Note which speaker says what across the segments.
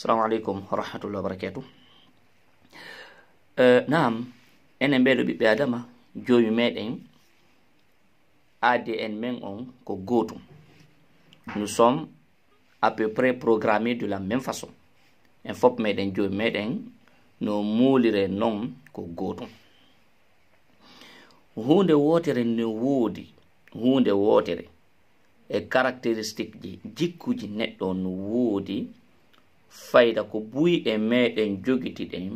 Speaker 1: assalamu aleykum warahmatullahi wabarakatu eh, nam enen ɓeɗo ɓiɓɓe adama joomi meɗen adn men on ko gotum nous sommes à peu près programmé de la même façon en fop meɗen joomi meɗen no muulire non ko gotum hunde wotere no woodi hunde wotere e caractéristique ji jikkuji neɗɗo no woodi fayda ko buyɗe meɗen jogitiɗen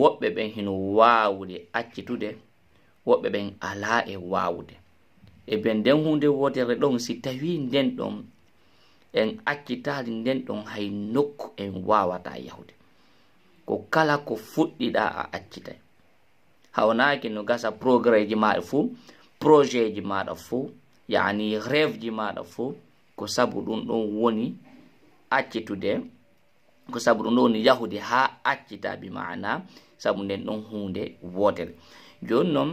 Speaker 1: woɓɓe ɓen hino wawde accitude woɓɓe ɓen ala e wawde e ɓen nden hunde wotere ɗon si tawi nden ɗon en accitali nden ɗon hay nokku en wawata yahude ko kala ko fuɗɗiɗa a accitay hawnaki no gasa progrés ji maɗa fuu projet ji maɗa fuu yani rêve ji maɗa fuu ko sabu ɗum ɗon woni accitude ko sabu ɗum ɗowoni yahude ha accita bi mana sabu nden ɗon hunde wotere joni noon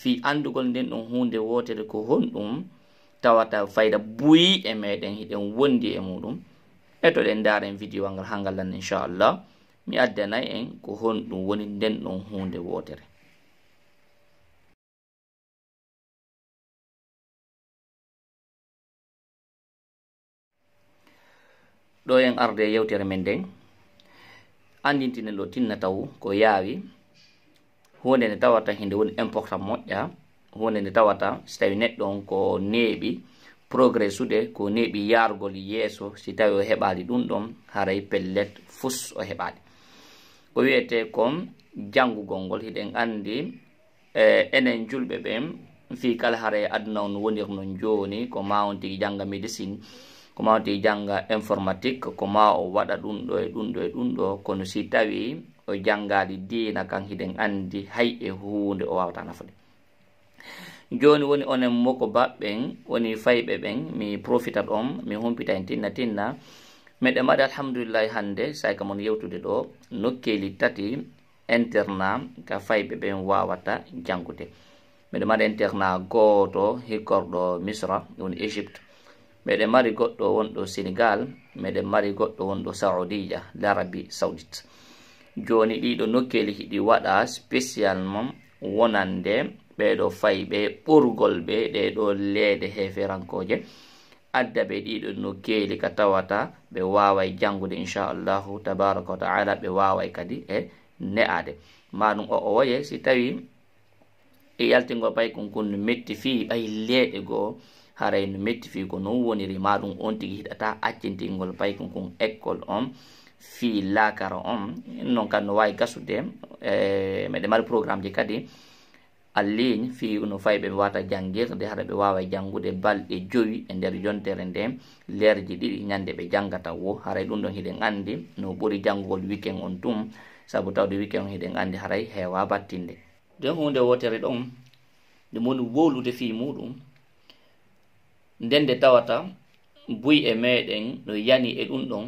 Speaker 1: fi andugol nden ɗon hunde wotere ko honɗum tawata fayda buyi e meɗen hiɗen wondi e muɗum e to ɗen daren vidéo wa ngal ha ngal lan inchallah mi addanayi en ko honɗum woni nden ɗon hunde wotere ɗo en arde yewtere men nden andintinen ɗo tinna taw ko yaawi hunde nde tawata hinde woni important moƴƴa hunde nde tawata so tawi neɗɗo on ko neeɓi progress ude ko neeɓi yaarugol yeeso si tawi o heɓaali ɗum ɗon haray pellet fus o heɓaali ko wiyete kon janngugol ngol hiɗen anndi e, enen julɓe ɓen fii kala haray aduna on wonirno jooni ko maawon tigi jannga médecine ko mawti janga informatique ko ma o waɗa ɗum ɗo e ɗum ɗo e ɗum ɗo kono si tawi o janngali dina kan hiɗen anndi hay e huunde o wawata nafude jooni woni onen moko baɓɓen woni fayɓe ɓen mi profita ɗon mi humpita en tinna tinna meɗe mbaɗi alhamdulillahi hannde say ka mon yewtude ɗo nokkeli tati internat ka fayɓe ɓen wawata jangude mbiɗe mbaɗi internat gooto hikkorɗo misra woni égypte meɗen mari goɗɗo wonɗo sénégal meɗen mari goɗɗo wonɗo saudija larabi saudite joni ɗiɗo nokkeli hiɗi waɗa spécialement wonande ɓeɗo fayɓe ɓurgolɓe ɗeɗo leede heferankoje adda ɓe ɗiɗo nokkeli ka tawata ɓe wawa jangude inchallahu tabaraka wa taala ɓe wawa kadi e ne'ade maɗum o o woye si tawi e yaltigo bay kon kon metti fi ɓay leeɗe goo haray no metti fi ko non woniri ma ɗum on tigi hiɗata accintingol bayko kon école on fi lakara on non kam no wawi gasude e, meɗe mari programme ji kadi en ligne fi no fayi ɓeɓe wawata janguirde haɗa ɓe wawa jangude balɗe joyi e nder yontere nde lerji ɗiɗi ñande ɓe jangata wo haray ɗum ɗon hiɗen andi no ɓuuri janggugol wiken on tum saabu tawde wiken on hiɗen andi haray hewa battinde nden hunde wotere ɗon ɗum woni wowlude fi muɗum nden de tawata buy'e meɗen no yani e ɗum ɗon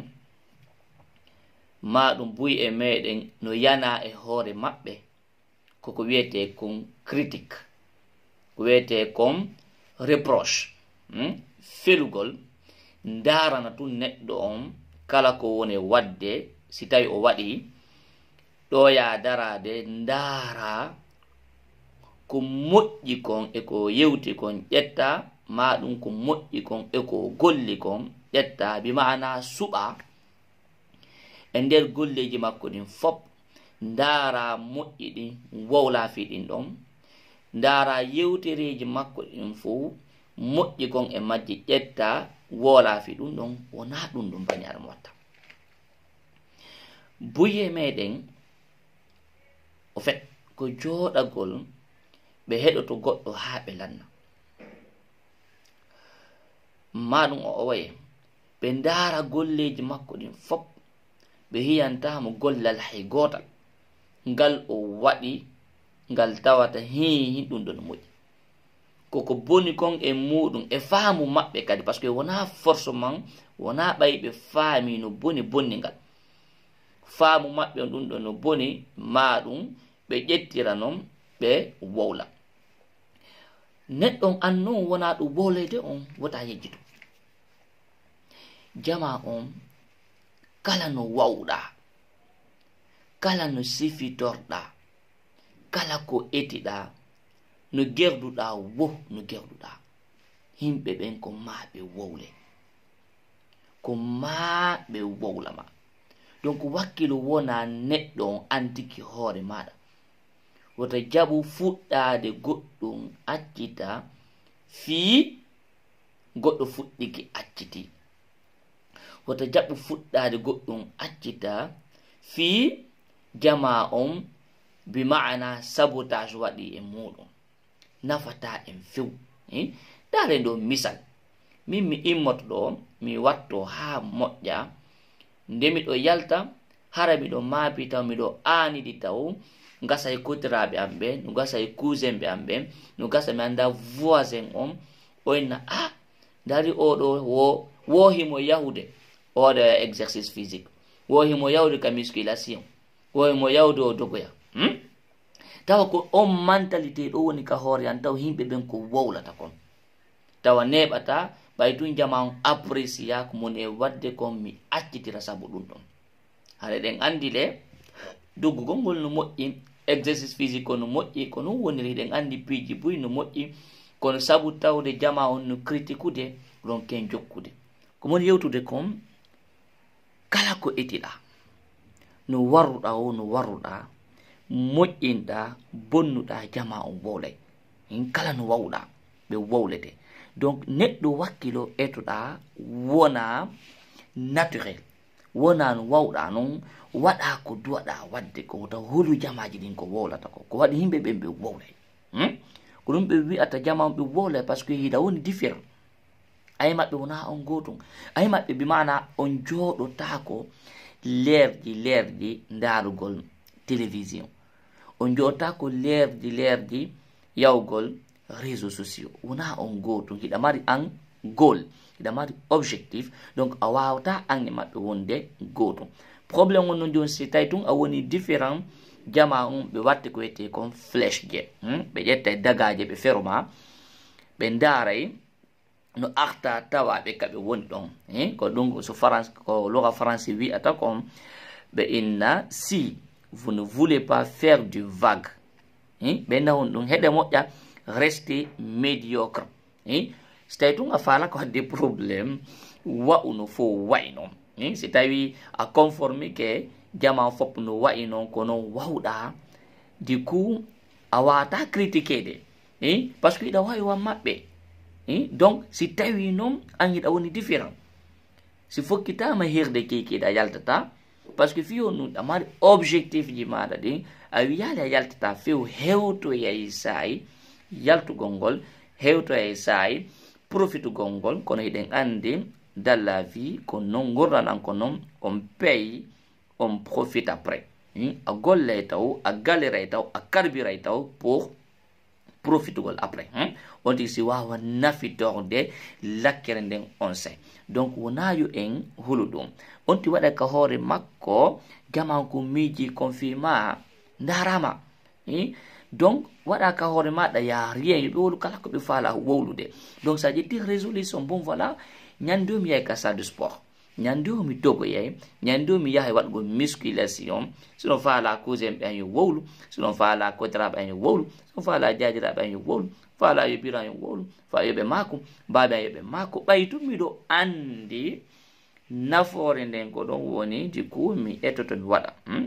Speaker 1: ma ɗum buy'e meɗen no yana e hoore maɓɓe koko wiyete kon critique ko wiyete kon reproche hmm? felugol darana tun neɗɗo on kala ko woni wadde si tawi o waɗi ɗoya darade ndara ko moƴƴi kon e ko yewti kon ƴetta maɗum ko moƴƴi kon e ko golli kon ƴetta bi mana suɓa e nder golleji makko ɗin fop ndara moƴƴi ɗin wowlafi ɗin ɗon ndara yewtereji makko ɗin fou moƴƴi kon e majji ƴetta wolafi ɗum ɗon wona ɗum ɗum bañare mo watta buye meɗen o fet ko joɗagol ɓe heɗoto goɗɗo ha ɓe lanna ma ɗum o owaye ɓe ndaara golleeji makko ɗin fop ɓe hiyantamo gollal hay gootal ngal o waɗi ngal tawata hehi ɗum ɗo no moƴi koko boni kon e muɗum e faamu maɓɓe kadi par ce que wona forso man wona ɓayiɓe faami no boni bonni ngal faamu maɓɓe ɗum ɗo no boni maɗum ɓe ƴettira noon ɓe wowla neɗɗon annoon wona ɗum wowleyde on wota yejji ɗum jama on kala no wawɗa kala no sifitorɗa kala ko etiɗa no gerduɗa wo no gerduɗa himɓe ɓen ko maɓe wowle ko maɓe wowlama donc wakkilo wona neɗɗo on antiki hoore maɗa wota jaɓu fuɗɗade goɗɗum accita fii goɗɗo fuɗɗiki acciti hoto jaɓu fuɗɗade goɗɗum accita fi jama on bi ma'ana sabotage waɗi e muɗum nafata en few dare ɗo misal min mi immoto ɗo mi watto ha moƴƴa nde miɗo yalta hara miɗo maapi taw miɗo aaniɗi taw gasa e kotiraɓe am ɓe no gasa e cousin ɓe am ɓe no gasa mi annda voisin on o inna a ah, dari oɗo wo wohimo yahude oɗo exercice physique wohimo yawduka musculation wohimo yawdu o dogoya hmm? tawa ko on mentalité ɗo woni ka hoore an taw himɓe ɓen ko wowlata kon tawa neɓata ɓay tun jamaon apprécia ko mon e wadde kon mi accitira sabu ɗum ɗon haɗa ɗen andi le doggugol ngol no moƴƴi exercice physique ko no moƴƴi ko non woniri ɗen andi piiji buy no moƴƴi kono sabu tawde jama on no critiqueude ɗon ken jokkude ko mon yewtude kon kala ko etiɗa no warruɗa o no warruɗa moƴƴinɗa bonnuɗa jama on wowlay in kala no wawɗa ɓe wowlete donc neɗɗo wakkilo etoɗa wona naturel wona no wawɗa noon waɗa ko duwaɗa wadde ko ta holu jamaji ɗin ko wowlata ko ko waɗi yimɓe ɓen ɓe wowlay hmm? ko ɗum ɓe wi'ata jama on ɓe wowlay par ce que hiɗa woni différent ay maɓɓe wona on gotum ay maɓɓe bimana on joɗotako lerdi lerdi darugol télévision on joɗotako lerdi lerdi yawgol réseau sociau wona on gotum hiɗa mari an gol hiɗa mari objectif donc a wawata an e maɓɓe wonde gotum probléme on non joni si tawi tun a woni différent jama on ɓe watte ko wiyete kon flèche je hmm? ɓe ƴettae dagaje ɓe feroma ɓe daray no arta tawaɓe ka ɓe woni ɗon eh? ko ɗum so france ko lora français wi ata kon ɓe inna si vous ne voulez pas faire du vague ɓe eh? inna hon ɗum heɗe moƴƴa reste médiocre eh? so tawi tun a ko wadde probléme wa'u no fo wayi noon so tawi a conforme ke jama fop no wayi ko noon wawɗa du coup a wawata de par ce que iɗa wawi wa maɓɓe eh? donc si tawi un nom, tu woni différent si fokkitama hirde da yaltata différent. parce que si tu da objectif ji a yaltata hewto ya isai ngol hewto ya isai kono dans la vie non on paye on profite après eh? a golla taw a galere taw pour profitugol après hmm? dit si wawa nafitorde lakkere nden on sey donc yo en on ti wada ka hore makko gaman ko miji confirma ndarama hmm? donc waɗa ka ma da ya rien yoɓe wolu kala ko be fala wowlude donc sa dit résolution bon voilà ñande ye ka sa de sport ñande o mi dogoyay e ñande o mi yahay e waɗgo musculation sono faala cause mɓe an yo wowlu sono faala kodiraɓe an yo wowlu sono faala jajiraɓe an yo wowlu faala yobira an yo wowlu fa yoɓe maako mbaɓe an yoɓe maako ɓay tu miɗo andi nafoore nden ko ɗon woni di komi etoto mi waɗa hmm?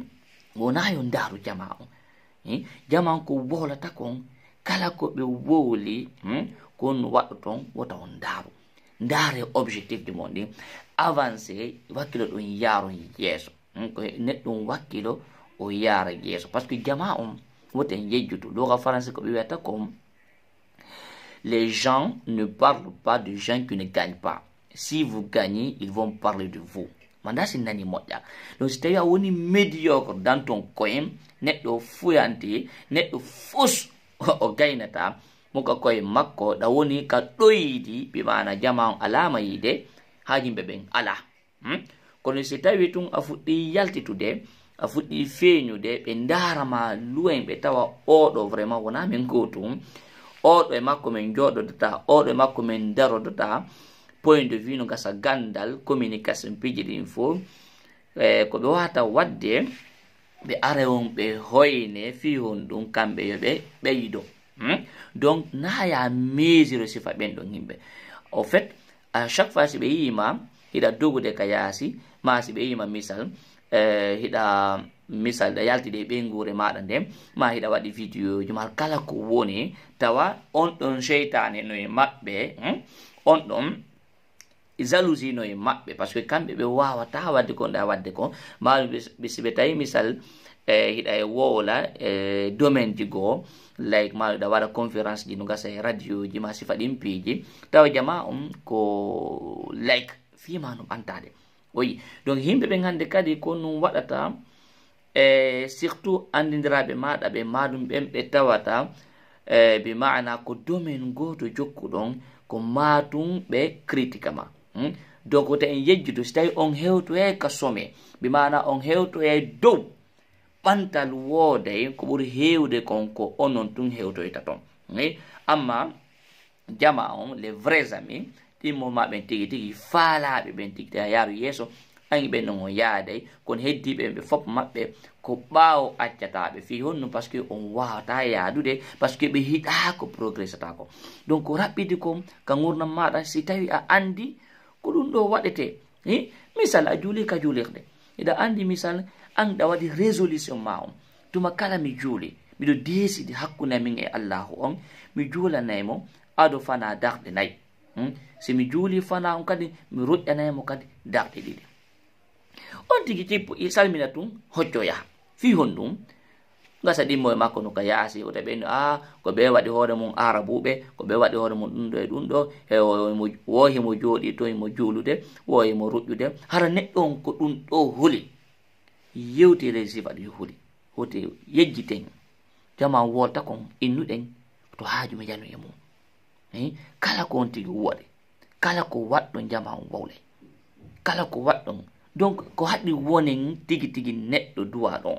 Speaker 1: wona yo daaru jama o jama on hmm? ko wolata kon kala ko ɓe wowli hmm? kon waɗa ton wota on daaru ndare objectif du monde avancer wakilo wakkilo ɗum yaaro yeeso neɗɗum wakkilo o yaara yeeso par que jama on um, woten yejjutu do français ko ɓe wiyata les gens ne parlent pas de gens qui ne gagnent pas si vous gagnez ils vont parler de vous manda si nani moƴƴa donc so tawi a woni médiocre dans ton coin neɗɗo fuyante neɗɗo fous o gaynata muka koye makko ɗa woni ka ɗoyidi ɓi mana jama on alama yide ha yimɓe ɓen ala hmm? kono si tawi tun a fuɗɗi yaltitude a fuɗɗi feeñude ɓe darama luwen ɓe tawa oɗo vraiment wona min gotum oɗo e makko min joɗodota oɗo e makko min darodota point de vue no gasa gandal communication piji ɗin fo eh, ko ɓe wata wadde ɓe arewon ɓe hoyne fi hon ɗum kamɓe yoɓe ɓeydo hmm? donc naya mesure sifa ɓenɗo yimɓe au fait a chaque fois si ɓe yima hiɗa dogude ka yaasi ma si ɓe yima misal eh, hiɗa misal ɗa yaltiɗe ɓe guure maɗa nde ma hiɗa waɗi vidéo jumal kala ko woni tawa on ɗon cheytane no e maɓɓe hmm? on ɗon jalousi no e maɓɓe par ce que kamɓe ɓe wawata wadde ko ɗa wadde ko mawi siɓe tawi misal eh, hiɗa e wowla e eh, domaine ji goo Like mal da wada conference ji nuga say radio ji ma sifa ɗimpi ji taw jama'a um ko like fima num antade oyi donc himɓe ɓe ngande kadi ko num wadata e eh, surtout ma maɗa ɓe madum ɓen ɓe tawata e eh, bi ma'ana ko domen goto jokkuɗon ko matum ɓe kritika ma hmm? donc to en yejjudo stay on hewto ka kasome bi ma'ana on e dow ɓantal wooday ko ɓuri heewde kon ko onon tun hewtoyta ton ey amma jama on les vrais amis ɗimmo maɓen tigi tigi faalaɓe ɓen tigi tigi a yaaru yeeso ani ɓen non on yaaday kono heddiɓe ɓe fop maɓɓe ko ɓaawo accataɓe fii honno par ce que on wawata yaadude par ce que ɓe hiɗa ko progressata ko donc raɓɓidi ko ka gurnam maɗa si tawi a andi ko ɗum ɗo waɗete i misal a juuli ka juulirde eɗa andi misal an ɗa waɗi résolution ma on tuma kala mi juuli miɗo desidi hakkunde amin e allahu on mi juulanaymo e aɗo fana darɗe nayi hmm? si mi juuli fana on kadi mi roƴƴanaymo e kadi darɗe ɗiɗi on tigi tippo salmina tun hoccoyaha fi hon ɗum gasa ɗin moye makko no ka yaasi o taɓeni a ko ɓe waɗi hoore mum arabuɓe ko ɓe waɗi hoore mum ɗum ɗo e ɗum ɗo e wohimo jooɗi to himo juulude wohimo ruƴƴude hara neɗɗo on ko ɗum ɗo huli yewtere sifa ɗo huli hote yejjiten jama wolta kon innuɗen to haajume janu e mum kala ko on tigi woɗe kala ko waɗɗon jama on wowlay kala ko waɗɗon donc ko haɗi wonen tigi tigi neɗɗo duwa ɗon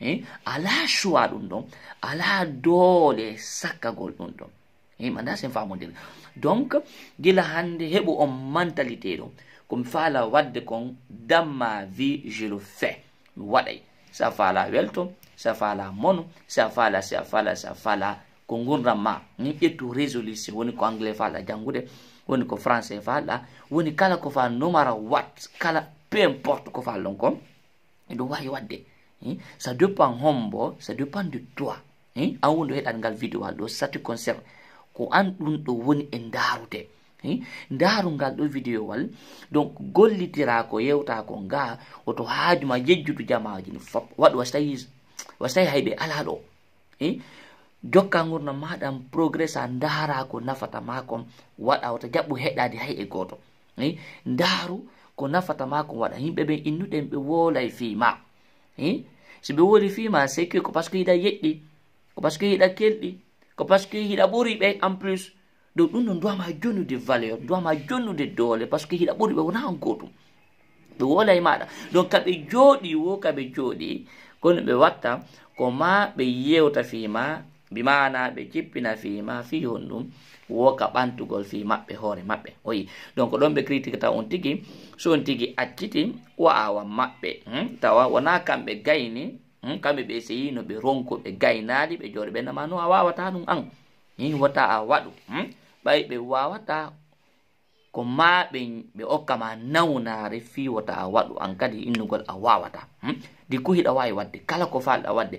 Speaker 1: Eh? A la chouad un don, a la dole sakagol un don E manda sen fa moun den Donk, di la hande he pou an mentalite don Koum fala wad dekong, damma vi jilou fe Wadey, se a fala yeltou, se a fala moun Se a fala, se a fala, se a fala Koum goun rama, ni eh, etou rezolisi Wouni kou angle fala, jangoude Wouni kou franse fala Wouni kala kou fala nomara wad Kala, pe import kou falon kon E do wade wade Eh? ça dépend hombo ça dépend du toi eh? an ah, woni ɗo heɗat ngal vidéo al ɗo sati concert ko an ɗum ɗo woni e ndaarude eh? ndaaru ngal ɗo vidéo wal donc gollitirako yewtako nga woto haajuma yejjudu jamaji ni fop waɗu wastai wastai hayɓe ala ɗo jokka gurna maɗam progrés sa ndaara ko nafata makon waɗa wota jaɓɓu heɗade hay e goto ndaaru ko nafata makon waɗa yimɓe ɓe innuɗen ɓe woolay fi ma soɓe woli fima seke ko pasque yiɗa yeɗɗi ko pasque yiɗa kelɗi ko pasque hiɗa ɓuri ɓe en plus dow ɗum no duwama jonnude valeur duwama jonnude doole pasque hiɗa ɓuri ɓe wona goɗum ɓe wola e maɗa don kaɓe jooɗi wo kaɓe jooɗi kono ɓe watta ko ma ɓe yewta fima bimana ɓe jippina fima fi hon ɗum woka ɓantugol fi maɓɓe hoore maɓɓe oyi donc ɗon ɓe critique taw on tigui so on tigui acciti wa awa maɓɓe hmm? tawa wona kamɓe gayni hmm? kamɓe ɓe seyino ɓe ronko ɓe gaynali ɓe joɗe ɓe nama no a wawata ɗum an i wota a waɗu hmm? ɓay ɓe wawata ko maɓe ɓe okkama nawnare fi wota a waɗu an kadi innugol a wawata hmm? di ko hiɗa wawi wadde kala ko falɗa wadde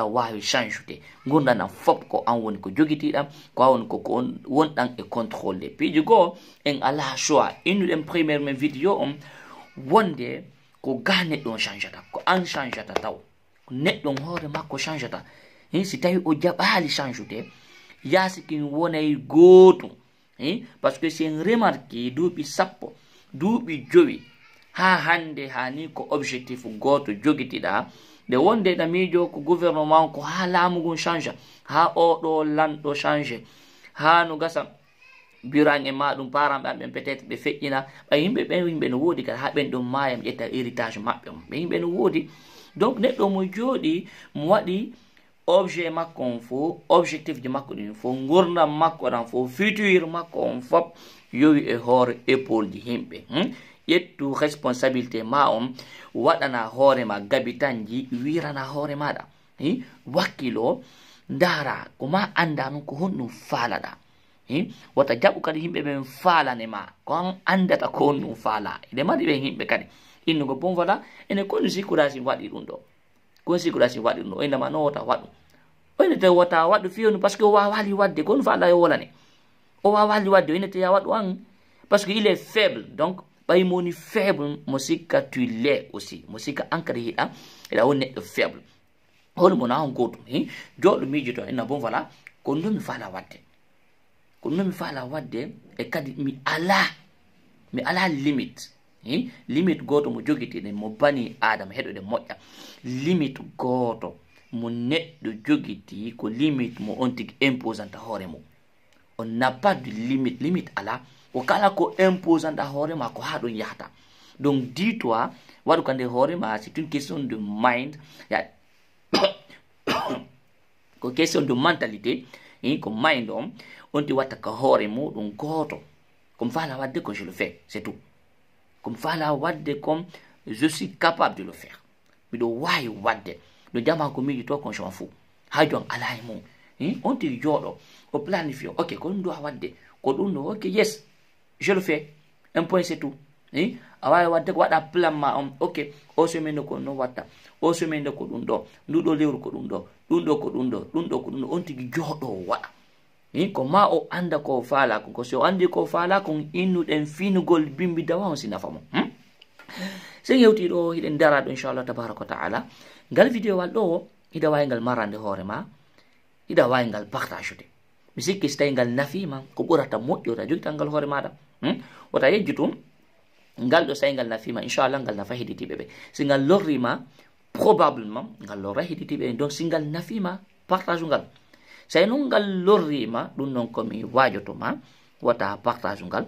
Speaker 1: ɗan wawi chanjude gurdam na fop ko an woni ko jogitiɗam ko an woni koko wonɗan e contrôle piiji goho en ala la innuɗen vidéo on wonde ko ga neɗɗo on changeata ko an changeata taw neɗɗon hoore makko changeata si tawi o jaɓali chanjude yasikin par ce que si en remarque duuɓi sappo duuɓi jowi ha hande hani ko objectif goto nde wonde ɗa miijo ko gouvernement ko ha laamugum change ha oɗo lanɗo change ha no gasa biran en maɗum paranɓe amɓen peut être ɓe feƴƴina ɓa yimɓe ɓen yimɓe no woodi kadi ha ɓen ɗum mayam ƴetta héritage maɓɓe ɓe yimɓe no woodi donc neɗɗo mo jooɗi mo waɗi objet makko on fo objectif ji makko ɗin fo gurdam makko ɗan fo futur makko on fop yowi e hoore épaule ji himɓe hmm? ƴettu responsabilité ma on waɗana hoorema gabitanji wirana hoore maɗa wakkilo ndara koma ma anda non ko honɗum faalaɗa wata jaɓu kadi yimɓe ɓen faalane ma ko an andata ko honɗum faala ede mari ɓen yimɓe kadi innugo bon voilà ene konu sikurasi waɗi ɗum ɗo kon sikurasi waɗi ɗum ɗo oynama no wota waɗu oynete wota waɗu fiyonu par ce que o wawali wadde ko on faala e wolane o wawali wadde oynete ya waɗu an par ce que il est faible donc ɓaymoni faible mo sikka tui lai aussi mo sikka encre hiɗa eɗa o neɗɗo faible holmo na on gotum hi joɗo mijito enna bon voilà ko ndomi fala wadde ko ndomi fala wadde e kadi mi ala mi ala limite hi limite goto mo joguitiɗen mo bani adama heɗoɗe moƴƴa limite goto mo neɗɗo joguiti ko limite mo on tigui imposanta hoore mum on n'a pas de limite limite ala o kala ko imposanɗa hoorema ko ha ɗon yahata donc dis-toi waɗu kande hore ma c'est une question de mind ko question de mentalité ko mind on onti watta hore hoore muɗum goto comme fala wadde ko je le fais c'est tout comme fala wadde comme je suis capable de le faire do wawi wadde do jama ko miiji to comme je m'en fou hay jon ala Hmm? on tigi jooɗo o planifie ok ko ɗum do a wadde ko ɗum ɗo ok yes je le fais un point c'est tout i hmm? a wawi wadde ko waɗa plan ma on ok o semaine de ko no watta o semaine de ko ɗum ɗo nduɗo lewru ko ɗum ɗo ɗum ɗo ko ɗum ɗo ɗum ɗo ko ɗum ɗo on tigi jooɗo waɗa i hmm? ko ma o anda ko faalako ko so andi ko faalako innuɗen finugol bimbi dawa on sinafa mo sen yewtiɗo hiɗen daraɗo inchallah tabaraka wa taala ngal video wal ɗo hiɗa wawi ngal marande hoore ma iɗa wawi ngal partagede mi sikki si tawi ngal nafima ko ɓurata moƴƴo ta jogital ngal hoore maɗa hmm? wota yejju tum ngal ɗo sawi ngal nafima inchallah ngal nafa heeditiɓe ɓe si ngal lorrima probablement ngal lorra heeditiɓe ɓe donc si ngal nafima partage ngal sawi noon ngal lorrima ɗum noon komi wajotoma wota partage ngal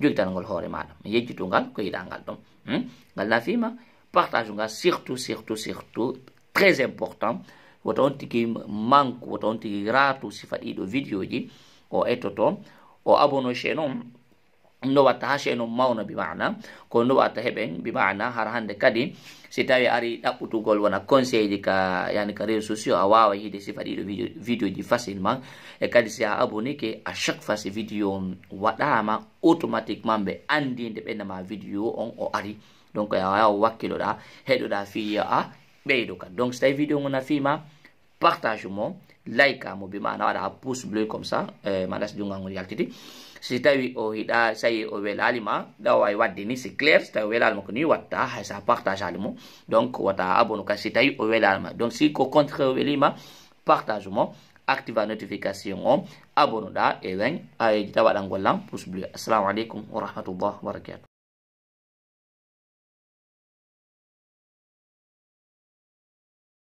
Speaker 1: jogital ngol hoore maɗa mi yejjitu ngal ko yiɗa ngal ɗon hmm? ngal nafima partage ngal surtout surtout surtout très important woto on tigi manque woto on tigi ratu sifa ɗiɗo vidéo ji o etoto o abono chaine on no watta ha chaine on mawna bi mana ko no watta heɓen bi mana har hande kadi si tawi ari ɗaɓɓutugol wona conseil ji ka yani ka réseau sociau a wawa yiide sifa ɗiɗo vidéo ji facilement e kadi si a abonné ke a chaque fois si vidéo on waɗama automatiquement ɓe andinde ɓendama vidéo on o ari donc a wawa wakkiloɗa heɗoɗa fiya a ɓeydo ka donc so tawi vidéo gona fima partagez-moi, like ah, mo be mana waɗa ha pouce bleu comme ça eh, maɗa so jungo ngol yaltiti si ça o est sayi o welalima là où wawi va donner, c'est clair so tawi o welalima ko ni watta hay sa partage alimo donc wata abonne ka si tawi o welalima donc si ko contre o welima partage mo activa notification o oh, abonnoɗa et ben, ayeji tawaɗa ngol lan pouce bleu assalamu aleykum wa rahmatullah